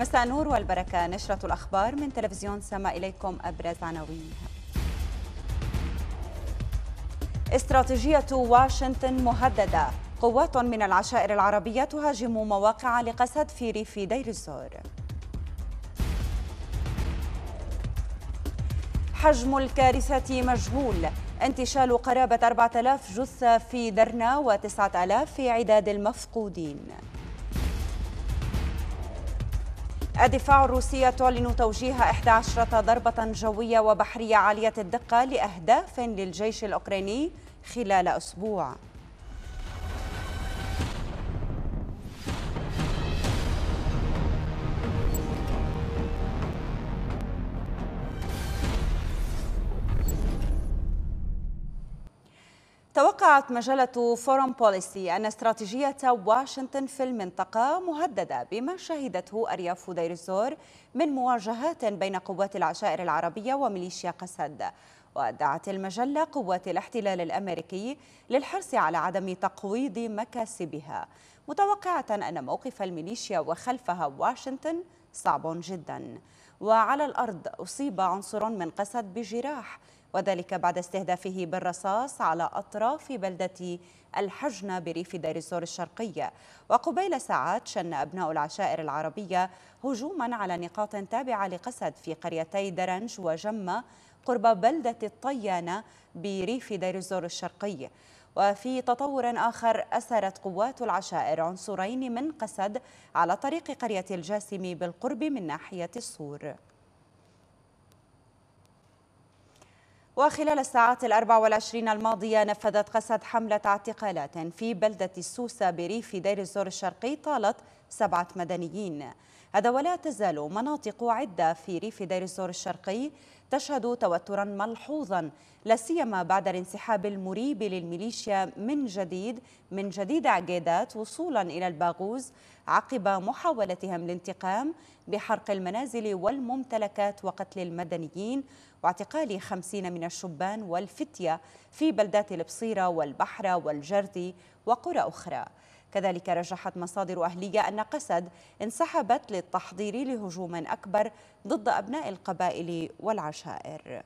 مساء النور والبركة نشرة الأخبار من تلفزيون سما إليكم أبرز عناوينها استراتيجية واشنطن مهددة قوات من العشائر العربية تهاجم مواقع لقسد في ريف دير الزور حجم الكارثة مجهول انتشال قرابة 4000 جثة في درنا و9000 في عداد المفقودين الدفاع الروسي تعلن توجيه 11 ضربة جوية وبحرية عالية الدقة لأهداف للجيش الأوكراني خلال أسبوع توقعت مجلة فورم بوليسي أن استراتيجية واشنطن في المنطقة مهددة بما شهدته أرياف دير الزور من مواجهات بين قوات العشائر العربية وميليشيا قسد ودعت المجلة قوات الاحتلال الأمريكي للحرص على عدم تقويض مكاسبها متوقعة أن موقف الميليشيا وخلفها واشنطن صعب جدا وعلى الأرض أصيب عنصر من قسد بجراح وذلك بعد استهدافه بالرصاص على أطراف بلدة الحجنة بريف دير الزور الشرقية وقبيل ساعات شن أبناء العشائر العربية هجوما على نقاط تابعة لقسد في قريتي درنج وجمة قرب بلدة الطيانة بريف دير الزور الشرقي وفي تطور آخر أسرت قوات العشائر عنصرين من قسد على طريق قرية الجاسم بالقرب من ناحية الصور وخلال الساعات الأربع والعشرين الماضية نفذت قسد حملة اعتقالات في بلدة السوسة بريف دير الزور الشرقي طالت سبعة مدنيين هذا ولا تزال مناطق عدة في ريف دير الزور الشرقي تشهد توترا ملحوظا لا سيما بعد الانسحاب المريب للميليشيا من جديد من جديد عقيدات وصولا الى الباغوز عقب محاولتهم الانتقام بحرق المنازل والممتلكات وقتل المدنيين واعتقال خمسين من الشبان والفتية في بلدات البصيرة والبحرة والجردي وقرى أخرى كذلك رجحت مصادر أهلية أن قسد انسحبت للتحضير لهجوم أكبر ضد أبناء القبائل والعشائر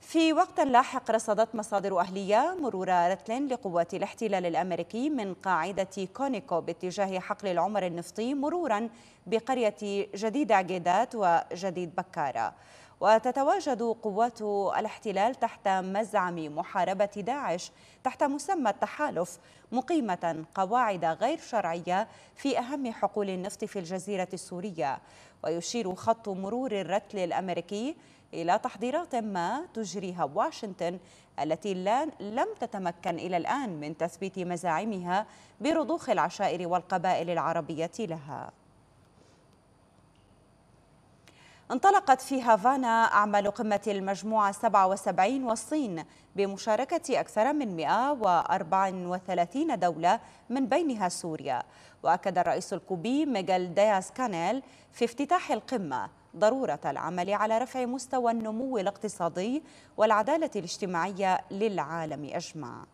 في وقت لاحق رصدت مصادر أهلية مرور رتل لقوات الاحتلال الأمريكي من قاعدة كونيكو باتجاه حقل العمر النفطي مرورا بقرية جديد عقيدات وجديد بكارة وتتواجد قوات الاحتلال تحت مزعم محاربة داعش تحت مسمى التحالف مقيمة قواعد غير شرعية في أهم حقول النفط في الجزيرة السورية ويشير خط مرور الرتل الأمريكي إلى تحضيرات ما تجريها واشنطن التي لم تتمكن إلى الآن من تثبيت مزاعمها برضوخ العشائر والقبائل العربية لها انطلقت في هافانا أعمال قمة المجموعة 77 والصين بمشاركة أكثر من 134 دولة من بينها سوريا وأكد الرئيس الكوبي ميغيل دياس كانيل في افتتاح القمة ضرورة العمل على رفع مستوى النمو الاقتصادي والعدالة الاجتماعية للعالم أجمع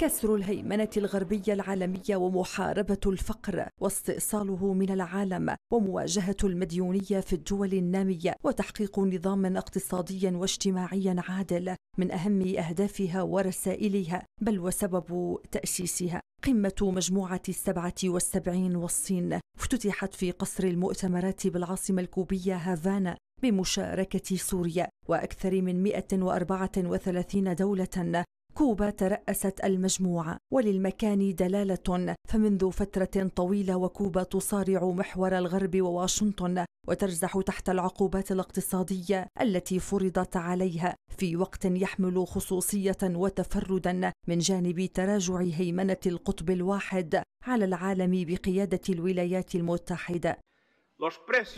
كسر الهيمنة الغربية العالمية ومحاربة الفقر واستئصاله من العالم ومواجهة المديونية في الدول النامية وتحقيق نظام اقتصادي واجتماعي عادل من أهم أهدافها ورسائلها بل وسبب تأسيسها قمة مجموعة السبعة والسبعين والصين افتتحت في قصر المؤتمرات بالعاصمة الكوبية هافانا بمشاركة سوريا وأكثر من 134 دولة كوبا ترأست المجموعة وللمكان دلالة فمنذ فترة طويلة وكوبا تصارع محور الغرب وواشنطن وترزح تحت العقوبات الاقتصادية التي فرضت عليها في وقت يحمل خصوصية وتفردا من جانب تراجع هيمنة القطب الواحد على العالم بقيادة الولايات المتحدة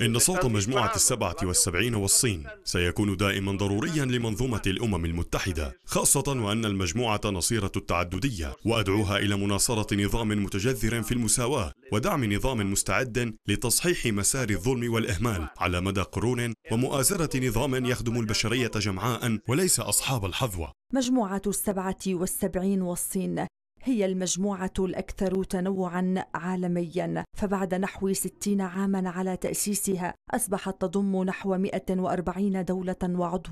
إن صوت مجموعة السبعة والسبعين والصين سيكون دائما ضروريا لمنظومة الأمم المتحدة خاصة وأن المجموعة نصيرة التعددية وأدعوها إلى مناصرة نظام متجذر في المساواة ودعم نظام مستعد لتصحيح مسار الظلم والإهمال على مدى قرون ومؤازرة نظام يخدم البشرية جمعاء وليس أصحاب الحظوة مجموعة السبعة والسبعين والصين هي المجموعة الأكثر تنوعا عالميا فبعد نحو 60 عاما على تأسيسها أصبحت تضم نحو 140 دولة وعضوا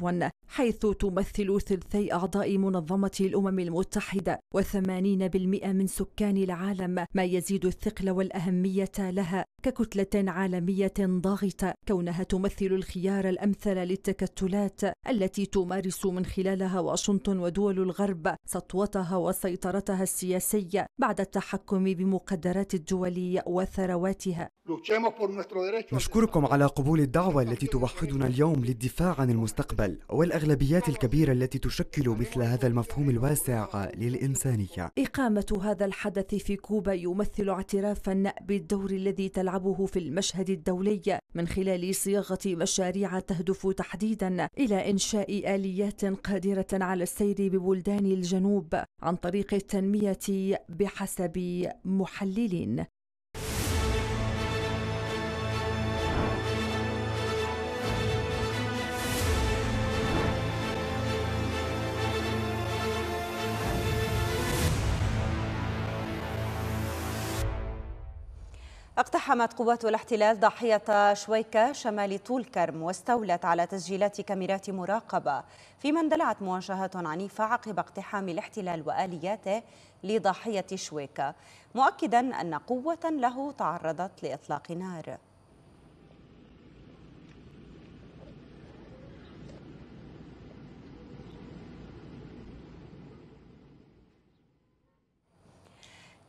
حيث تمثل ثلثي أعضاء منظمة الأمم المتحدة و80% من سكان العالم ما يزيد الثقل والأهمية لها ككتلة عالمية ضاغطة كونها تمثل الخيار الأمثل للتكتلات التي تمارس من خلالها واشنطن ودول الغرب سطوتها وسيطرتها السياسية بعد التحكم بمقدرات الدول وثرواتها نشكركم على قبول الدعوة التي توحدنا اليوم للدفاع عن المستقبل والأغلبيات الكبيرة التي تشكل مثل هذا المفهوم الواسع للإنسانية إقامة هذا الحدث في كوبا يمثل اعترافا بالدور الذي تلعب تلعبه في المشهد الدولي من خلال صياغة مشاريع تهدف تحديدا إلى إنشاء آليات قادرة على السير ببلدان الجنوب عن طريق التنمية بحسب محللين اقتحمت قوات الاحتلال ضاحية شويكة شمال طول كرم واستولت على تسجيلات كاميرات مراقبة فيما اندلعت مواجهات عنيفة عقب اقتحام الاحتلال وآلياته لضاحية شويكة مؤكدا أن قوة له تعرضت لإطلاق نار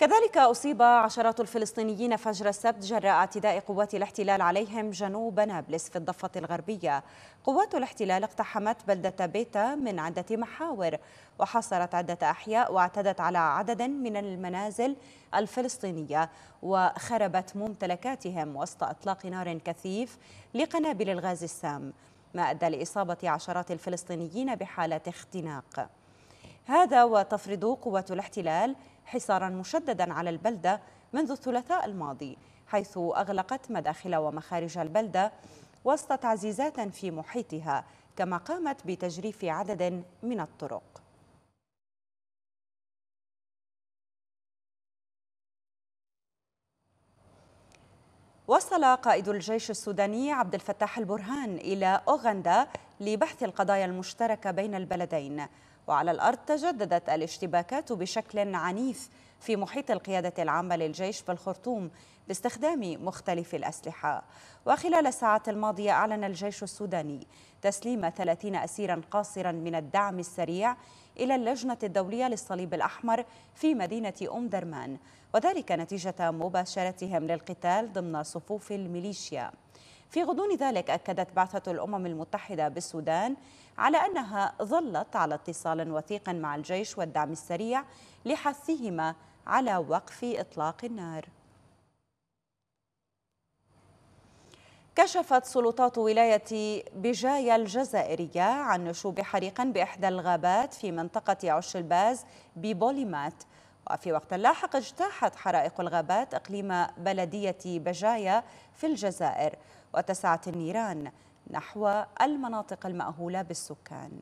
كذلك أصيب عشرات الفلسطينيين فجر السبت جراء اعتداء قوات الاحتلال عليهم جنوب نابلس في الضفة الغربية قوات الاحتلال اقتحمت بلدة بيتا من عدة محاور وحاصرت عدة أحياء واعتدت على عدد من المنازل الفلسطينية وخربت ممتلكاتهم وسط إطلاق نار كثيف لقنابل الغاز السام ما أدى لإصابة عشرات الفلسطينيين بحالة اختناق هذا وتفرض قوات الاحتلال حصارا مشددا على البلدة منذ الثلاثاء الماضي حيث أغلقت مداخل ومخارج البلدة وسط تعزيزات في محيطها كما قامت بتجريف عدد من الطرق وصل قائد الجيش السوداني عبد الفتاح البرهان إلى أوغندا لبحث القضايا المشتركة بين البلدين وعلى الأرض تجددت الاشتباكات بشكل عنيف في محيط القيادة العامة للجيش في الخرطوم باستخدام مختلف الأسلحة وخلال الساعات الماضية أعلن الجيش السوداني تسليم 30 أسيرا قاصرا من الدعم السريع إلى اللجنة الدولية للصليب الأحمر في مدينة أم درمان وذلك نتيجة مباشرتهم للقتال ضمن صفوف الميليشيا في غضون ذلك أكدت بعثة الأمم المتحدة بالسودان على أنها ظلت على اتصال وثيق مع الجيش والدعم السريع لحثهما على وقف إطلاق النار كشفت سلطات ولاية بجاية الجزائرية عن نشوب حريق بإحدى الغابات في منطقة عش الباز ببوليمات وفي وقت لاحق اجتاحت حرائق الغابات إقليم بلدية بجاية في الجزائر وتسعت النيران نحو المناطق المأهولة بالسكان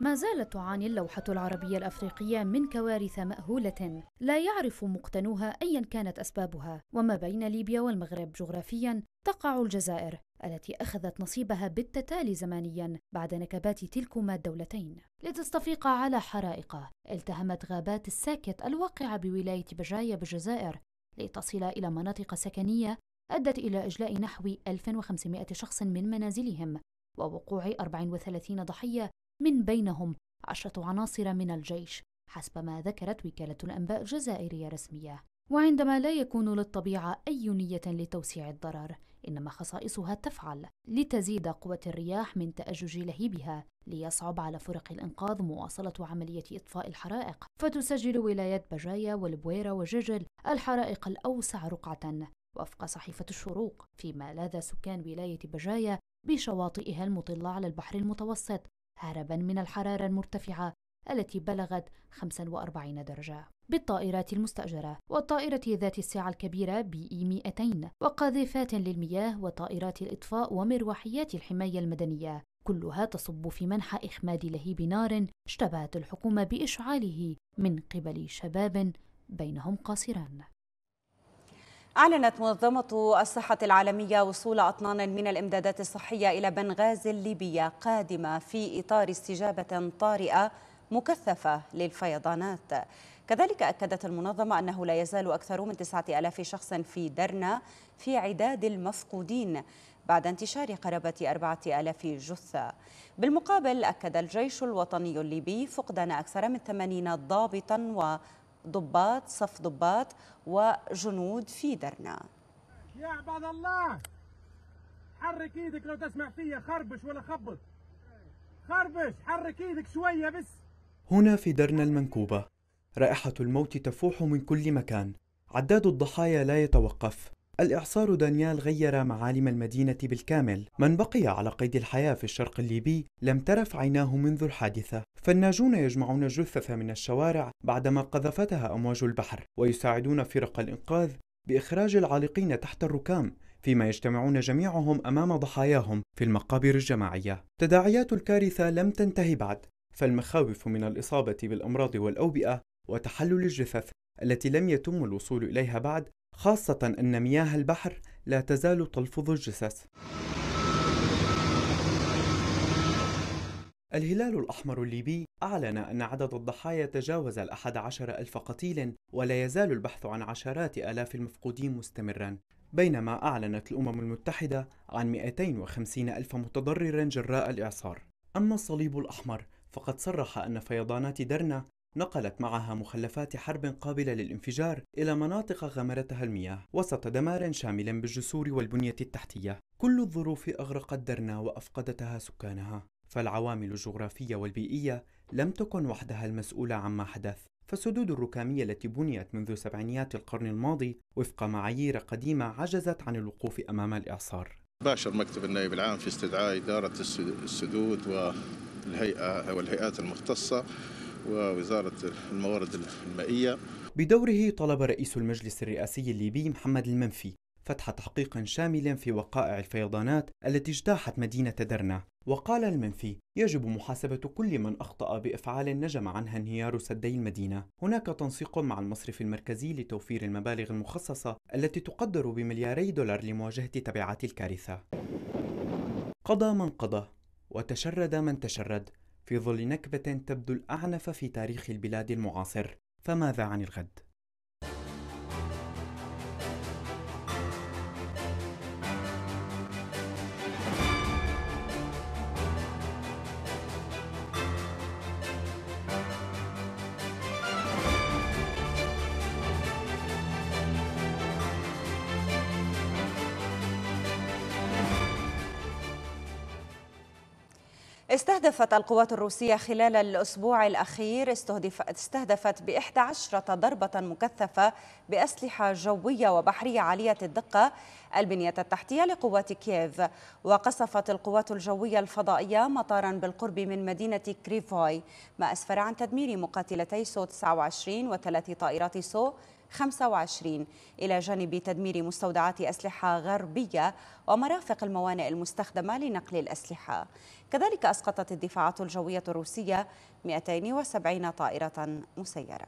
ما زالت تعاني اللوحة العربية الأفريقية من كوارث مأهولة لا يعرف مقتنوها أيا كانت أسبابها وما بين ليبيا والمغرب جغرافيا تقع الجزائر التي أخذت نصيبها بالتتالي زمانيا بعد نكبات تلكما الدولتين لتستفيق على حرائقه التهمت غابات الساكت الواقعة بولاية بجاية بالجزائر لتصل إلى مناطق سكنية أدت إلى إجلاء نحو 1500 شخص من منازلهم ووقوع 34 ضحية من بينهم عشرة عناصر من الجيش حسب ما ذكرت وكالة الأنباء الجزائرية رسمية وعندما لا يكون للطبيعة أي نية لتوسيع الضرر إنما خصائصها تفعل لتزيد قوة الرياح من تأجج لهيبها ليصعب على فرق الإنقاذ مواصلة عملية إطفاء الحرائق فتسجل ولايات بجايا والبويرة وججل الحرائق الأوسع رقعة وفق صحيفة الشروق فيما لاذ سكان ولاية بجاية بشواطئها المطلة على البحر المتوسط هربا من الحرارة المرتفعة التي بلغت 45 درجة بالطائرات المستأجرة والطائرة ذات السعة الكبيرة بي إي 200 وقاذفات للمياه وطائرات الإطفاء ومروحيات الحماية المدنية كلها تصب في منحى إخماد لهيب نار اشتبهت الحكومة بإشعاله من قبل شباب بينهم قاصران أعلنت منظمة الصحة العالمية وصول أطنان من الإمدادات الصحية إلى بنغازي الليبية قادمة في إطار استجابة طارئة مكثفة للفيضانات كذلك أكدت المنظمة أنه لا يزال أكثر من 9000 شخص في درنا في عداد المفقودين بعد انتشار قرابة 4000 جثة بالمقابل أكد الجيش الوطني الليبي فقدان أكثر من 80 ضابطا و ضباط صف ضباط وجنود في درنا يا عباد الله حرك ايدك لو تسمع فيا خربش ولا خبط خربش حرك ايدك شويه بس هنا في درنا المنكوبه رائحه الموت تفوح من كل مكان عداد الضحايا لا يتوقف الإعصار دانيال غير معالم المدينة بالكامل من بقي على قيد الحياة في الشرق الليبي لم ترف عيناه منذ الحادثة فالناجون يجمعون الجثث من الشوارع بعدما قذفتها أمواج البحر ويساعدون فرق الإنقاذ بإخراج العالقين تحت الركام فيما يجتمعون جميعهم أمام ضحاياهم في المقابر الجماعية تداعيات الكارثة لم تنتهي بعد فالمخاوف من الإصابة بالأمراض والأوبئة وتحلل الجثث التي لم يتم الوصول إليها بعد خاصة أن مياه البحر لا تزال تلفظ الجثث الهلال الأحمر الليبي أعلن أن عدد الضحايا تجاوز الأحد عشر ألف قتيل ولا يزال البحث عن عشرات آلاف المفقودين مستمرا بينما أعلنت الأمم المتحدة عن 250 ألف متضرر جراء الإعصار أما الصليب الأحمر فقد صرح أن فيضانات درنا نقلت معها مخلفات حرب قابلة للانفجار إلى مناطق غمرتها المياه وسط دمار شامل بالجسور والبنية التحتية كل الظروف أغرقت درنا وأفقدتها سكانها فالعوامل الجغرافية والبيئية لم تكن وحدها المسؤولة عما حدث فالسدود الركامية التي بنيت منذ سبعينيات القرن الماضي وفق معايير قديمة عجزت عن الوقوف أمام الإعصار باشر مكتب النائب العام في استدعاء إدارة السدود والهيئة والهيئات المختصة ووزارة الموارد المائية بدوره طلب رئيس المجلس الرئاسي الليبي محمد المنفي فتح تحقيق شامل في وقائع الفيضانات التي اجتاحت مدينة درنا وقال المنفي يجب محاسبة كل من أخطأ بإفعال نجم عنها انهيار سدي المدينة هناك تنسيق مع المصرف المركزي لتوفير المبالغ المخصصة التي تقدر بملياري دولار لمواجهة تبعات الكارثة قضى من قضى وتشرد من تشرد في ظل نكبة تبدو الأعنف في تاريخ البلاد المعاصر فماذا عن الغد؟ استهدفت القوات الروسية خلال الأسبوع الأخير استهدفت بإحدى عشرة ضربة مكثفة بأسلحة جوية وبحرية عالية الدقة البنية التحتية لقوات كييف وقصفت القوات الجوية الفضائية مطارا بالقرب من مدينة كريفوي ما أسفر عن تدمير مقاتلتي سو 29 وثلاث طائرات سو 25 إلى جانب تدمير مستودعات أسلحة غربية ومرافق الموانئ المستخدمة لنقل الأسلحة كذلك أسقطت الدفاعات الجوية الروسية 270 طائرة مسيرة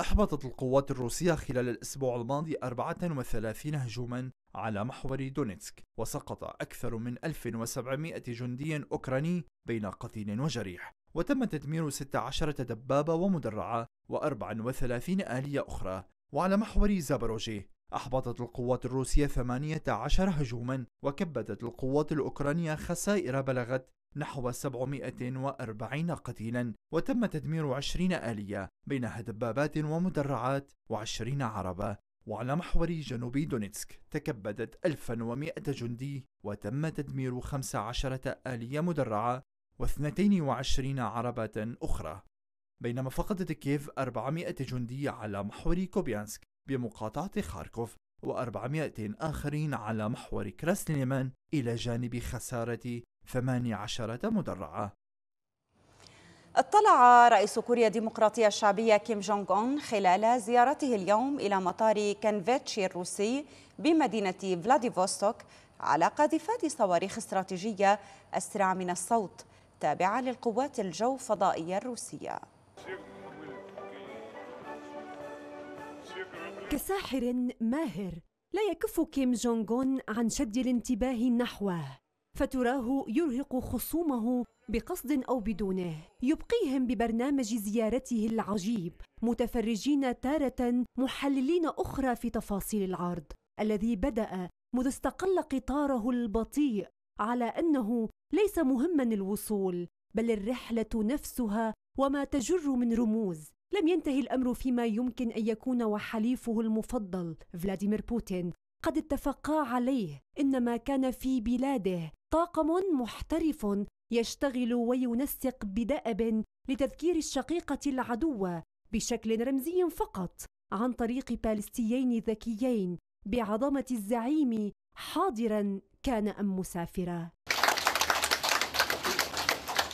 أحبطت القوات الروسية خلال الأسبوع الماضي 34 هجوما على محور دونيتسك وسقط أكثر من 1700 جندي أوكراني بين قتيل وجريح وتم تدمير 16 دبابة ومدرعة و34 آلية أخرى وعلى محور زابروجي أحبطت القوات الروسية 18 هجوما وكبدت القوات الأوكرانية خسائر بلغت نحو 740 قتيلا وتم تدمير 20 آلية بينها دبابات ومدرعات و20 عربة وعلى محور جنوب دونيتسك تكبدت 1100 جندي وتم تدمير 15 آلية مدرعة واثنتين وعشرين عربة أخرى بينما فقدت كييف 400 جندي على محور كوبيانسك بمقاطعة خاركوف و400 آخرين على محور كراسلينيمان إلى جانب خسارة 18 مدرعة اطلع رئيس كوريا الديمقراطية الشعبية كيم جونغ أون خلال زيارته اليوم إلى مطار كانفيتشي الروسي بمدينة فلاديفوستوك على قاذفات صواريخ استراتيجية أسرع من الصوت التابعة للقوات الجو فضائية الروسية كساحر ماهر لا يكف كيم جونغون عن شد الانتباه نحوه فتراه يرهق خصومه بقصد او بدونه يبقيهم ببرنامج زيارته العجيب متفرجين تاره محللين اخرى في تفاصيل العرض الذي بدا مذ استقل قطاره البطيء على انه ليس مهما الوصول بل الرحله نفسها وما تجر من رموز لم ينتهي الامر فيما يمكن ان يكون وحليفه المفضل فلاديمير بوتين قد اتفقا عليه انما كان في بلاده طاقم محترف يشتغل وينسق بدأب لتذكير الشقيقة العدوة بشكل رمزي فقط عن طريق بالستيين ذكيين بعظمة الزعيم حاضرا كان أم مسافرة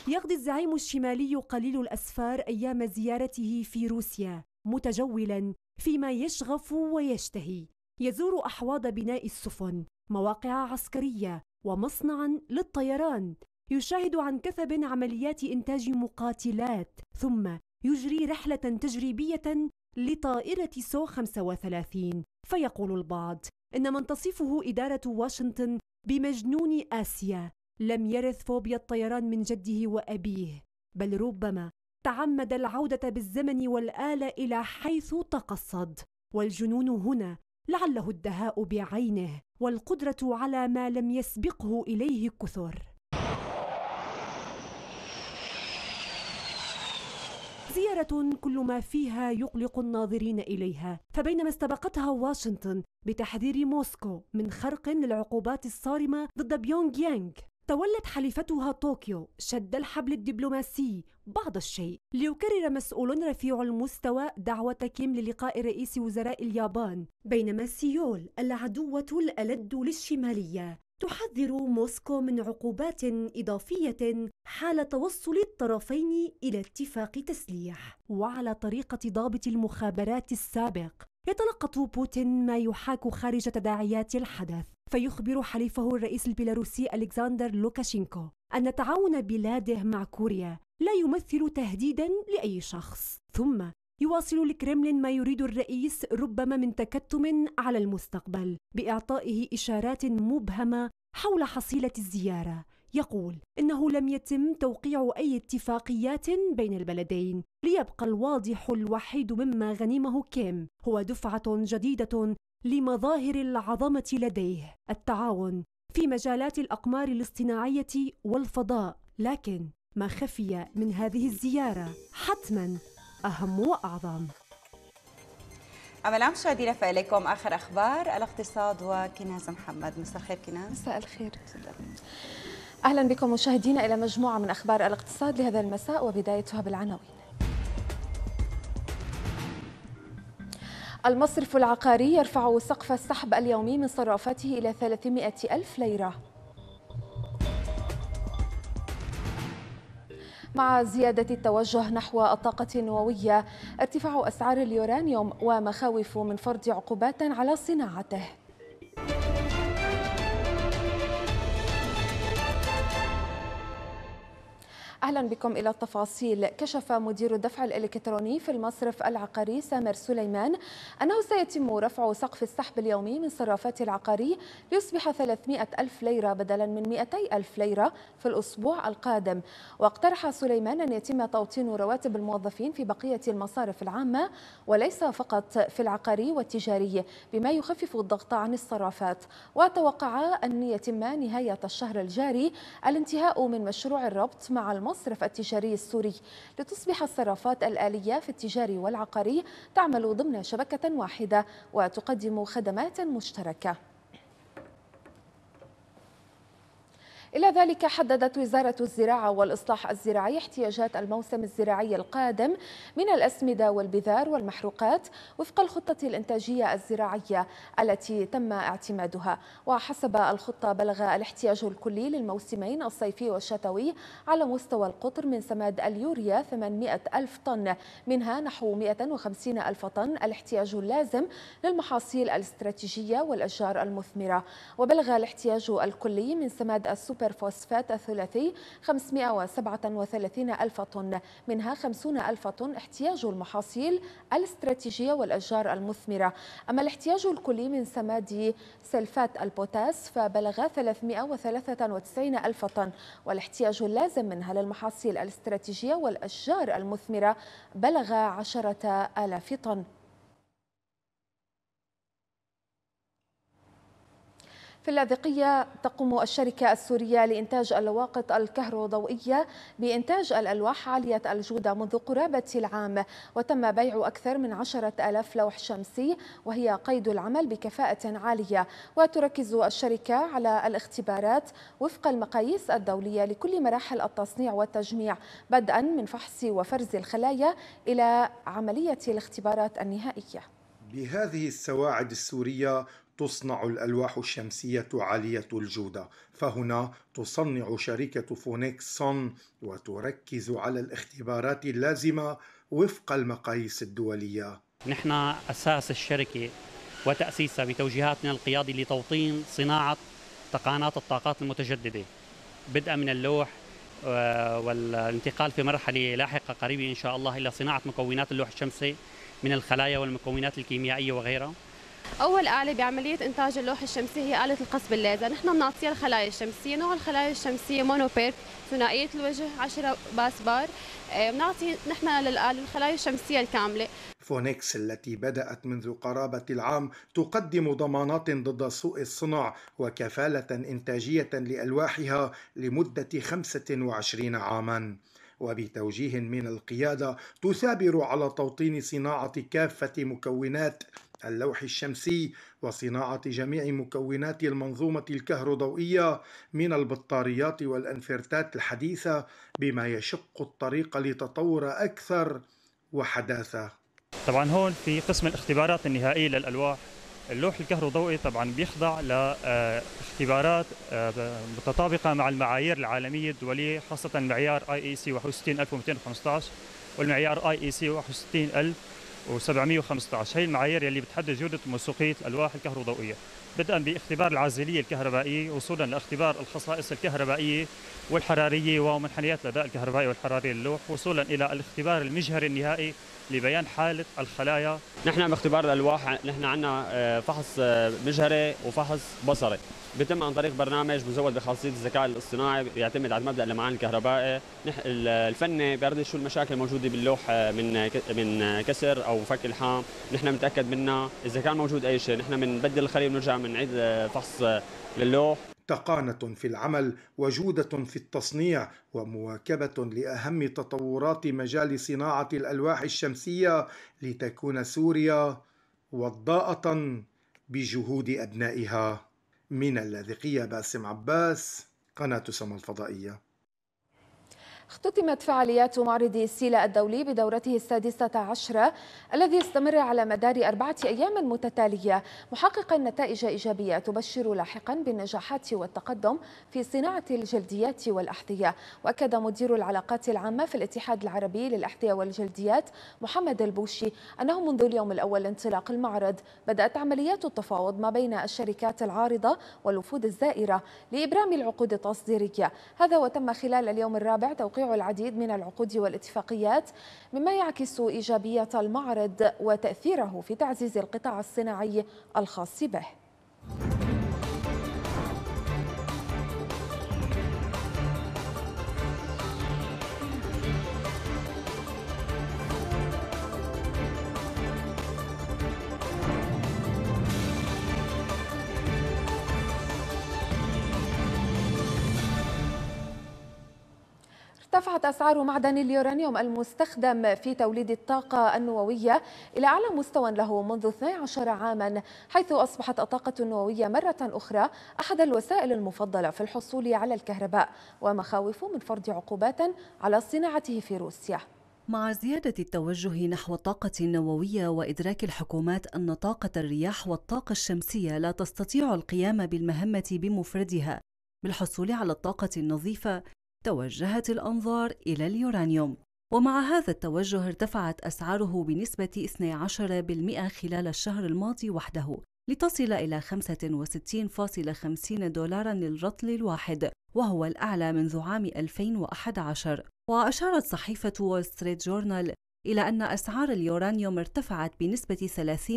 يقضي الزعيم الشمالي قليل الأسفار أيام زيارته في روسيا متجولا فيما يشغف ويشتهي يزور أحواض بناء السفن مواقع عسكرية ومصنعا للطيران يشاهد عن كثب عمليات إنتاج مقاتلات ثم يجري رحلة تجريبية لطائرة سو 35 فيقول البعض إن من تصفه إدارة واشنطن بمجنون آسيا لم يرث فوبيا الطيران من جده وأبيه بل ربما تعمد العودة بالزمن والآلة إلى حيث تقصد والجنون هنا لعله الدهاء بعينه والقدرة على ما لم يسبقه إليه كثر زيارة كل ما فيها يقلق الناظرين إليها فبينما استبقتها واشنطن بتحذير موسكو من خرق للعقوبات الصارمة ضد بيونغ يانغ تولت حليفتها طوكيو شد الحبل الدبلوماسي بعض الشيء ليكرر مسؤول رفيع المستوى دعوة كيم للقاء رئيس وزراء اليابان بينما سيول العدوة الألد للشمالية تحذر موسكو من عقوبات إضافية حال توصل الطرفين إلى اتفاق تسليح وعلى طريقة ضابط المخابرات السابق يتلقط بوتين ما يحاك خارج تداعيات الحدث فيخبر حليفه الرئيس البيلاروسي ألكسندر لوكاشينكو أن تعاون بلاده مع كوريا لا يمثل تهديدا لأي شخص ثم يواصل الكرملين ما يريد الرئيس ربما من تكتم على المستقبل باعطائه اشارات مبهمه حول حصيله الزياره يقول انه لم يتم توقيع اي اتفاقيات بين البلدين ليبقى الواضح الوحيد مما غنمه كيم هو دفعه جديده لمظاهر العظمه لديه التعاون في مجالات الاقمار الاصطناعيه والفضاء لكن ما خفي من هذه الزياره حتما أهم وأعظم أمل عم شادي لفة إليكم آخر أخبار الاقتصاد وكناز محمد مساء الخير كناز مساء الخير أهلا بكم مشاهدينا إلى مجموعة من أخبار الاقتصاد لهذا المساء وبدايتها بالعناوين المصرف العقاري يرفع سقف السحب اليومي من صرافته إلى 300 ألف ليرة مع زيادة التوجه نحو الطاقة النووية ارتفاع أسعار اليورانيوم ومخاوف من فرض عقوبات على صناعته أهلا بكم إلى التفاصيل كشف مدير الدفع الإلكتروني في المصرف العقاري سامر سليمان أنه سيتم رفع سقف السحب اليومي من صرافات العقاري ليصبح 300 ألف ليرة بدلا من 200 ألف ليرة في الأسبوع القادم واقترح سليمان أن يتم توطين رواتب الموظفين في بقية المصارف العامة وليس فقط في العقاري والتجاري بما يخفف الضغط عن الصرافات وتوقع أن يتم نهاية الشهر الجاري الانتهاء من مشروع الربط مع المصرف المصرف التجاري السوري لتصبح الصرافات الآلية في التجاري والعقاري تعمل ضمن شبكة واحدة وتقدم خدمات مشتركة إلى ذلك حددت وزارة الزراعة والإصلاح الزراعي احتياجات الموسم الزراعي القادم من الأسمدة والبذار والمحروقات وفق الخطة الإنتاجية الزراعية التي تم اعتمادها وحسب الخطة بلغ الاحتياج الكلي للموسمين الصيفي والشتوي على مستوى القطر من سماد اليوريا 800 ألف طن منها نحو 150 ألف طن الاحتياج اللازم للمحاصيل الاستراتيجية والأشجار المثمرة وبلغ الاحتياج الكلي من سماد السوبر فوسفات الثلاثي 537 ألف طن منها 50 ألف طن احتياج المحاصيل الاستراتيجية والأشجار المثمرة أما الاحتياج الكلي من سماد سلفات البوتاس فبلغ 393 ألف طن والاحتياج اللازم منها للمحاصيل الاستراتيجية والأشجار المثمرة بلغ 10 آلاف طن في اللاذقية تقوم الشركة السورية لإنتاج اللواقط الكهروضوئية بإنتاج الألواح عالية الجودة منذ قرابة العام وتم بيع أكثر من عشرة ألاف لوح شمسي وهي قيد العمل بكفاءة عالية وتركز الشركة على الاختبارات وفق المقاييس الدولية لكل مراحل التصنيع والتجميع بدءا من فحص وفرز الخلايا إلى عملية الاختبارات النهائية بهذه السواعد السورية تصنع الألواح الشمسية عالية الجودة فهنا تصنع شركة فونيكسون وتركز على الاختبارات اللازمة وفق المقاييس الدولية نحن أساس الشركة وتأسيسها بتوجيهاتنا القيادي لتوطين صناعة تقانات الطاقات المتجددة بدءا من اللوح آه، والانتقال في مرحلة لاحقة قريبة إن شاء الله إلى صناعة مكونات اللوح الشمسي من الخلايا والمكونات الكيميائية وغيرها اول اله بعمليه انتاج اللوح الشمسي هي اله القصب الليزر نحن بنعطيها الخلايا الشمسيه نوع الخلايا الشمسيه مونوبير ثنائيه الوجه 10 باسبار بنعطي آه، نحن للاله الخلايا الشمسيه الكامله فونيكس التي بدأت منذ قرابة العام تقدم ضمانات ضد سوء الصنع وكفالة إنتاجية لألواحها لمدة 25 عاماً. وبتوجيه من القيادة تثابر على توطين صناعة كافة مكونات اللوح الشمسي وصناعة جميع مكونات المنظومة الكهروضوئية من البطاريات والأنفرتات الحديثة بما يشق الطريق لتطور أكثر وحداثة طبعا هون في قسم الاختبارات النهائية للألواح اللوح الكهروضوئي طبعا بيخضع لاختبارات آه، آه، متطابقة مع المعايير العالمية الدولية خاصة معيار اي اي سي 61215 والمعيار اي اي سي 61000 و715 هي المعايير يلي بتحدد جودة وموثوقية الألواح الكهروضوئية بدءا باختبار العازلية الكهربائية وصولا لاختبار الخصائص الكهربائية والحرارية ومنحنيات الأداء الكهربائي والحراري للوح وصولا إلى الاختبار المجهري النهائي لبيان حالة الخلايا نحن باختبار الألواح نحن عندنا آه، فحص آه، مجهري وفحص بصري بيتم عن طريق برنامج مزود بخاصية الذكاء الاصطناعي بيعتمد على مبدأ اللمعان الكهربائي الفني بيعرض شو المشاكل الموجودة باللوح آه، من من كسر أو فك الحام نحن بنتأكد منها إذا كان موجود أي شيء نحن بنبدل الخلية بنرجع بنعيد فحص للوح تقانه في العمل وجوده في التصنيع ومواكبه لاهم تطورات مجال صناعه الالواح الشمسيه لتكون سوريا وضاءه بجهود ابنائها من اللاذقيه باسم عباس قناه سما الفضائيه اختتمت فعاليات معرض سيلا الدولي بدورته السادسة عشرة الذي استمر على مدار أربعة أيام متتالية محققا نتائج إيجابية تبشر لاحقا بالنجاحات والتقدم في صناعة الجلديات والأحذية وأكد مدير العلاقات العامة في الاتحاد العربي للأحذية والجلديات محمد البوشي أنه منذ اليوم الأول لانطلاق المعرض بدأت عمليات التفاوض ما بين الشركات العارضة والوفود الزائرة لإبرام العقود التصديرية هذا وتم خلال اليوم الرابع توقيع توقيع العديد من العقود والاتفاقيات مما يعكس إيجابية المعرض وتأثيره في تعزيز القطاع الصناعي الخاص به ارتفعت أسعار معدن اليورانيوم المستخدم في توليد الطاقة النووية إلى أعلى مستوى له منذ 12 عاما حيث أصبحت الطاقة النووية مرة أخرى أحد الوسائل المفضلة في الحصول على الكهرباء ومخاوف من فرض عقوبات على صناعته في روسيا مع زيادة التوجه نحو الطاقة النووية وإدراك الحكومات أن طاقة الرياح والطاقة الشمسية لا تستطيع القيام بالمهمة بمفردها بالحصول على الطاقة النظيفة توجهت الأنظار إلى اليورانيوم ومع هذا التوجه ارتفعت أسعاره بنسبة 12% خلال الشهر الماضي وحده لتصل إلى 65.50 دولارا للرطل الواحد وهو الأعلى منذ عام 2011 وأشارت صحيفة وول ستريت جورنال إلى أن أسعار اليورانيوم ارتفعت بنسبة 30%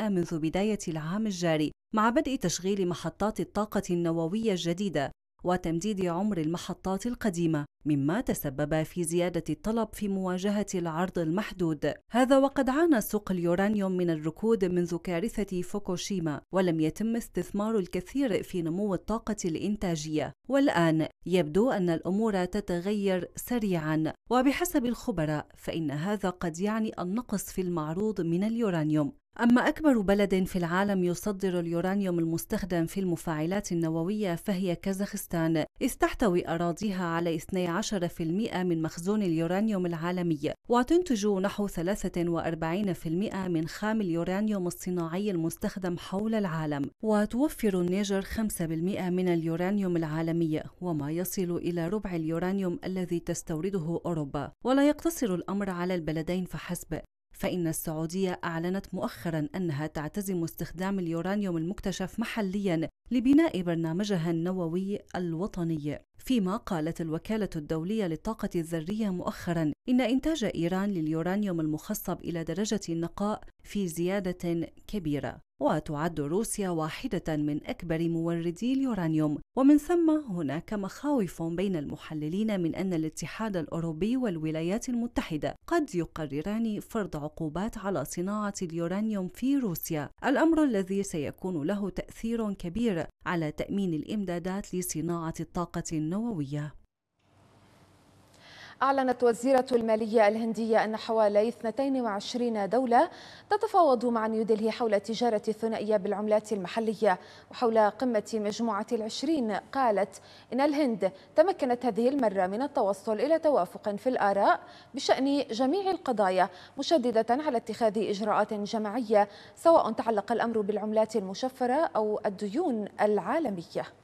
منذ بداية العام الجاري مع بدء تشغيل محطات الطاقة النووية الجديدة وتمديد عمر المحطات القديمة مما تسبب في زيادة الطلب في مواجهة العرض المحدود هذا وقد عانى سوق اليورانيوم من الركود منذ كارثة فوكوشيما ولم يتم استثمار الكثير في نمو الطاقة الإنتاجية والآن يبدو أن الأمور تتغير سريعا وبحسب الخبراء فإن هذا قد يعني النقص في المعروض من اليورانيوم أما أكبر بلد في العالم يصدر اليورانيوم المستخدم في المفاعلات النووية فهي كازاخستان، إذ تحتوي أراضيها على 12% من مخزون اليورانيوم العالمي، وتنتج نحو 43% من خام اليورانيوم الصناعي المستخدم حول العالم، وتوفر النيجر 5% من اليورانيوم العالمي، وما يصل إلى ربع اليورانيوم الذي تستورده أوروبا، ولا يقتصر الأمر على البلدين فحسب، فإن السعودية أعلنت مؤخرا أنها تعتزم استخدام اليورانيوم المكتشف محليا لبناء برنامجها النووي الوطني فيما قالت الوكالة الدولية للطاقة الذرية مؤخرا إن إنتاج إيران لليورانيوم المخصب إلى درجة النقاء في زيادة كبيرة وتعد روسيا واحدة من أكبر موردي اليورانيوم ومن ثم هناك مخاوف بين المحللين من أن الاتحاد الأوروبي والولايات المتحدة قد يقرران فرض عقوبات على صناعة اليورانيوم في روسيا الأمر الذي سيكون له تأثير كبير على تأمين الإمدادات لصناعة الطاقة النووية أعلنت وزيرة المالية الهندية أن حوالي 22 دولة تتفاوض مع نيودلهي حول التجارة الثنائية بالعملات المحلية وحول قمة مجموعة العشرين قالت إن الهند تمكنت هذه المرة من التوصل إلى توافق في الآراء بشأن جميع القضايا مشددة على اتخاذ إجراءات جماعية سواء تعلق الأمر بالعملات المشفرة أو الديون العالمية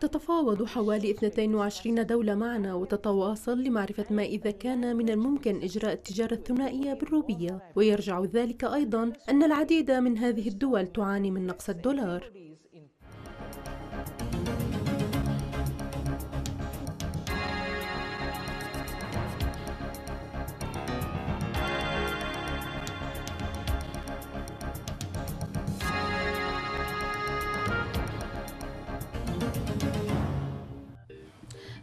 تتفاوض حوالي 22 دولة معنا وتتواصل لمعرفة ما إذا كان من الممكن إجراء التجارة الثنائية بالروبية ويرجع ذلك أيضا أن العديد من هذه الدول تعاني من نقص الدولار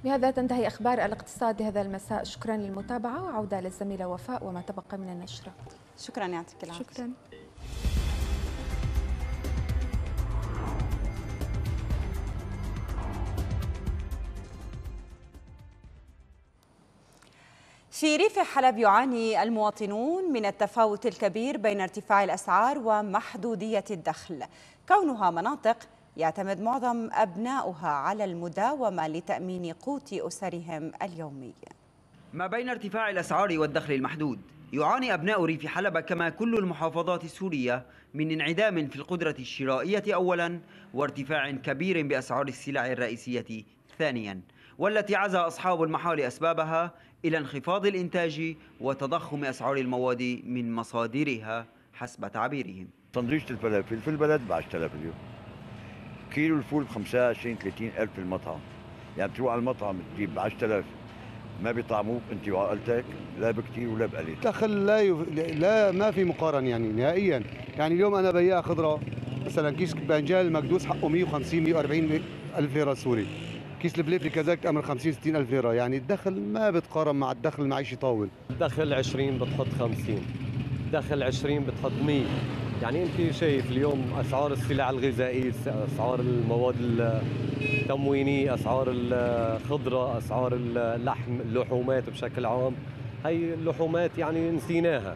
بهذا تنتهي أخبار الاقتصاد هذا المساء شكرا للمتابعة وعودة للزميلة وفاء وما تبقى من النشرة شكرا يعطيك العافية شكرا في ريف حلب يعاني المواطنون من التفاوت الكبير بين ارتفاع الأسعار ومحدودية الدخل كونها مناطق يعتمد معظم أبناؤها على المداومة لتأمين قوت أسرهم اليومي ما بين ارتفاع الأسعار والدخل المحدود يعاني أبناء ريف حلب كما كل المحافظات السورية من انعدام في القدرة الشرائية أولا وارتفاع كبير بأسعار السلع الرئيسية ثانيا والتي عزى أصحاب المحال أسبابها إلى انخفاض الإنتاج وتضخم أسعار المواد من مصادرها حسب تعبيرهم تنضيج الفلافل في البلد ب 10000 اليوم كيلو الفول ب 25 30 ألف المطعم يعني بتروح على المطعم تجيب ب 10000 ما بيطعموك انت وعائلتك لا بكثير ولا بقليل دخل لا يف... لا ما في مقارنه يعني نهائيا يعني اليوم انا بياع خضره مثلا كيس بنجال المكدوس حقه 150 140 الف ليره سوري كيس الفليفل كذلك امر 50 60 الف ليره يعني الدخل ما بتقارن مع الدخل المعيشي طاول الدخل 20 بتحط 50 دخل 20 بتحط 100 يعني انت شايف اليوم اسعار السلع الغذائيه اسعار المواد التموينيه اسعار الخضره اسعار اللحم اللحومات بشكل عام هي اللحومات يعني نسيناها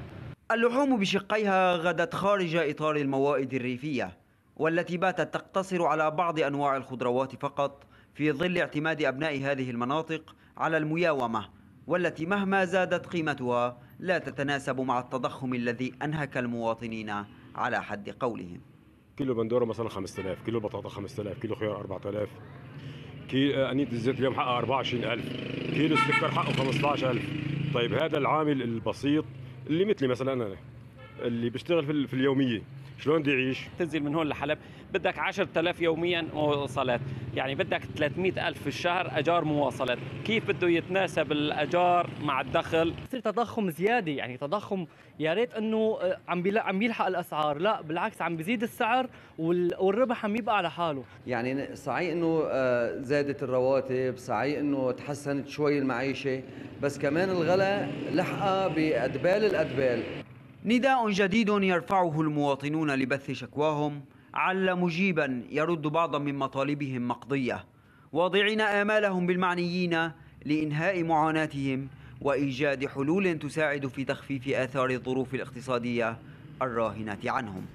اللحوم بشقيها غدت خارج اطار الموائد الريفيه والتي باتت تقتصر على بعض انواع الخضروات فقط في ظل اعتماد ابناء هذه المناطق على المياومه والتي مهما زادت قيمتها لا تتناسب مع التضخم الذي انهك المواطنين على حد قولهم كيلو بندوره مثلا 5000 كيلو بطاطا 5000 كيلو خيار 4000 كي آه، انيه الزيت اليوم حقها 24000 كيلو السكر حقه 15000 طيب هذا العامل البسيط اللي مثلي مثلا انا اللي بيشتغل في اليوميه شلون بده يعيش؟ تنزل من هون لحلب بدك 10000 يوميا مواصلات يعني بدك 300000 في الشهر أجار مواصلات كيف بده يتناسب الأجار مع الدخل؟ بصير تضخم زيادة يعني تضخم يا ريت أنه آه، عم عم يلحق الأسعار لا بالعكس عم بيزيد السعر والربح عم يبقى على حاله يعني صحيح أنه آه، زادت الرواتب صحيح أنه تحسنت شوي المعيشة بس كمان الغلاء لحقها بأدبال الأدبال نداء جديد يرفعه المواطنون لبث شكواهم عل مجيبا يرد بعضا من مطالبهم مقضية واضعين آمالهم بالمعنيين لإنهاء معاناتهم وإيجاد حلول تساعد في تخفيف آثار الظروف الاقتصادية الراهنة عنهم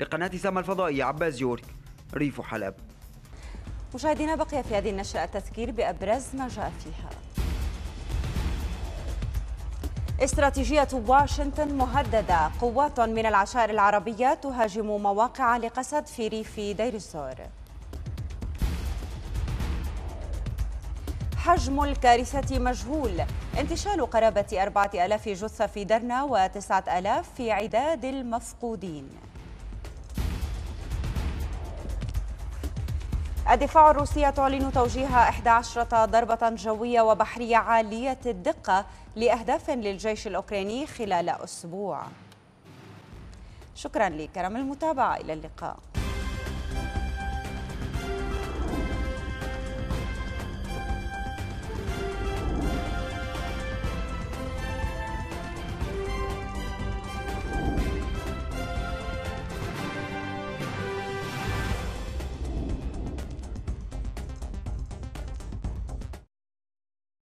لقناة سما الفضائية عباس يورك ريف حلب مشاهدينا بقي في هذه النشرة التذكير بأبرز ما جاء فيها استراتيجية واشنطن مهددة قوات من العشائر العربية تهاجم مواقع لقسد في ريف دير الزور حجم الكارثة مجهول انتشال قرابة 4000 جثة في درنا و9000 في عداد المفقودين الدفاع الروسية تعلن توجيه 11 ضربة جوية وبحرية عالية الدقة لأهداف للجيش الأوكراني خلال أسبوع شكرا لكرم المتابعة إلى اللقاء